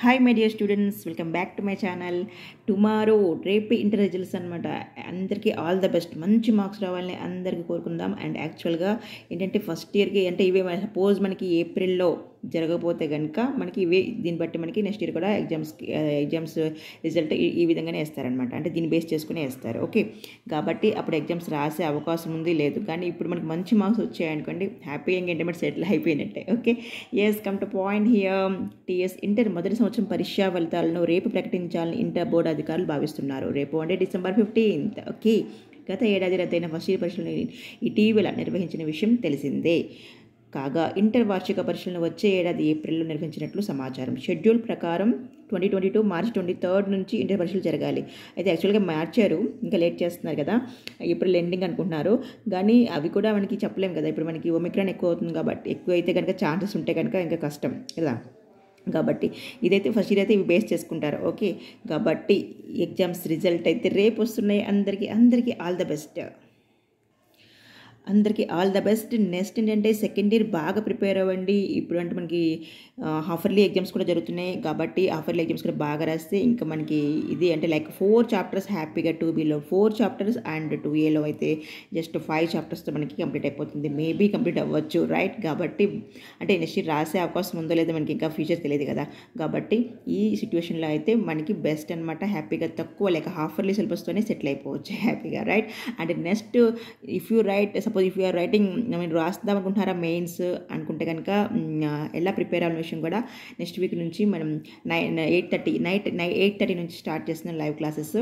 hi my dear students welcome back to my channel tomorrow రేపు inter results అనమాట అందరికీ all the best మంచి marks రావాలని అందరికీ కోరుకుందాం అండ్ యాక్చువల్గా ఏంటంటే ఫస్ట్ ఇయర్కి అంటే ఇవే సపోజ్ మనకి ఏప్రిల్లో జరగకపోతే కనుక మనకి ఇవే దీన్ని బట్టి మనకి నెక్స్ట్ ఇయర్ కూడా ఎగ్జామ్స్కి ఎగ్జామ్స్ రిజల్ట్ ఈ విధంగానే వేస్తారనమాట అంటే దీన్ని బేస్ చేసుకునే వేస్తారు ఓకే కాబట్టి అప్పుడు ఎగ్జామ్స్ రాసే అవకాశం ఉంది లేదు కానీ ఇప్పుడు మనకి మంచి మార్క్స్ వచ్చాయనుకోండి హ్యాపీగా ఇంకేంటే సెటిల్ అయిపోయినట్టే okay yes come to point here TS inter మొదటి సంవత్సరం పరీక్షా ఫలితాలను రేపు ప్రకటించాలని ఇంటర్ బోర్డు అధికారులు భావిస్తున్నారు రేపు అంటే డిసెంబర్ ఫిఫ్టీన్త్ ఓకే గత ఏడాది రద్దయిన ఫస్ట్ ఇయర్ పరీక్షలు ఇటీవల నిర్వహించిన విషయం తెలిసిందే కాగా ఇంటర్ వార్షిక పరీక్షలను వచ్చే ఏడాది ఏప్రిల్లో నిర్వహించినట్లు సమాచారం షెడ్యూల్ ప్రకారం twenty twenty two March twenty third నుంచి ఇంటర్ పరీక్షలు జరగాలి అయితే యాక్చువల్గా మార్చారు ఇంకా లేట్ చేస్తున్నారు కదా ఏప్రిల్ ఎండింగ్ అనుకుంటున్నారు కానీ అవి కూడా మనకి చెప్పలేము కదా ఇప్పుడు మనకి ఒమిక్రాన్ ఎక్కువ అవుతుంది కాబట్టి ఎక్కువ అయితే కనుక ఛాన్సెస్ ఉంటే కనుక ఇంకా కష్టం కదా కాబట్టి ఇదైతే ఫస్ట్ ఇయర్ అయితే ఇవి బేస్ చేసుకుంటారు ఓకే కాబట్టి ఎగ్జామ్స్ రిజల్ట్ అయితే రేపు వస్తున్నాయి అందరికీ అందరికీ ఆల్ ద బెస్ట్ అందరికీ ఆల్ ద బెస్ట్ నెక్స్ట్ ఏంటంటే సెకండ్ ఇయర్ బాగా ప్రిపేర్ అవ్వండి ఇప్పుడు అంటే మనకి హాఫర్లీ ఎగ్జామ్స్ కూడా జరుగుతున్నాయి కాబట్టి హాఫర్లీ ఎగ్జామ్స్ కూడా బాగా రాస్తే ఇంకా మనకి ఇది అంటే లైక్ ఫోర్ చాప్టర్స్ హ్యాపీగా టూ బీలో ఫోర్ చాప్టర్స్ అండ్ టూ ఏలో అయితే జస్ట్ ఫైవ్ చాప్టర్స్తో మనకి కంప్లీట్ అయిపోతుంది మేబీ కంప్లీట్ అవ్వచ్చు రైట్ కాబట్టి అంటే నెక్స్ట్ రాసే అవకాశం ఉందో లేదో మనకి ఇంకా ఫ్యూచర్ తెలియదు కదా కాబట్టి ఈ సిచ్యువేషన్లో అయితే మనకి బెస్ట్ అనమాట హ్యాపీగా తక్కువ లైక్ హాఫర్లీ సిలబస్తోనే సెటిల్ అయిపోవచ్చు హ్యాపీగా right and next if you write suppose if you're writing మీరు రాస్తుందాం అనుకుంటున్నారా మెయిన్స్ అనుకుంటే కనుక ఎలా ప్రిపేర్ అవ్వని విషయం కూడా నెక్స్ట్ వీక్ నుంచి మనం nine eight thirty night nine eight thirty నుంచి స్టార్ట్ చేస్తున్నాం live classes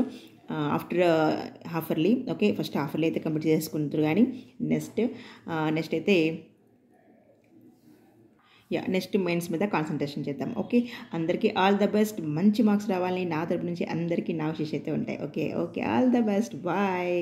after half yearly okay first half yearly అయితే కంప్లీట్ చేసుకుంటారు కానీ నెక్స్ట్ నెక్స్ట్ అయితే యా నెక్స్ట్ మెయిన్స్ మీద కాన్సన్ట్రేషన్ చేద్దాం ఓకే అందరికీ ఆల్ ద బెస్ట్ మంచి మార్క్స్ రావాలని నా తరపు నుంచి అందరికీ నా విషయం అయితే ఉంటాయి okay okay all the best bye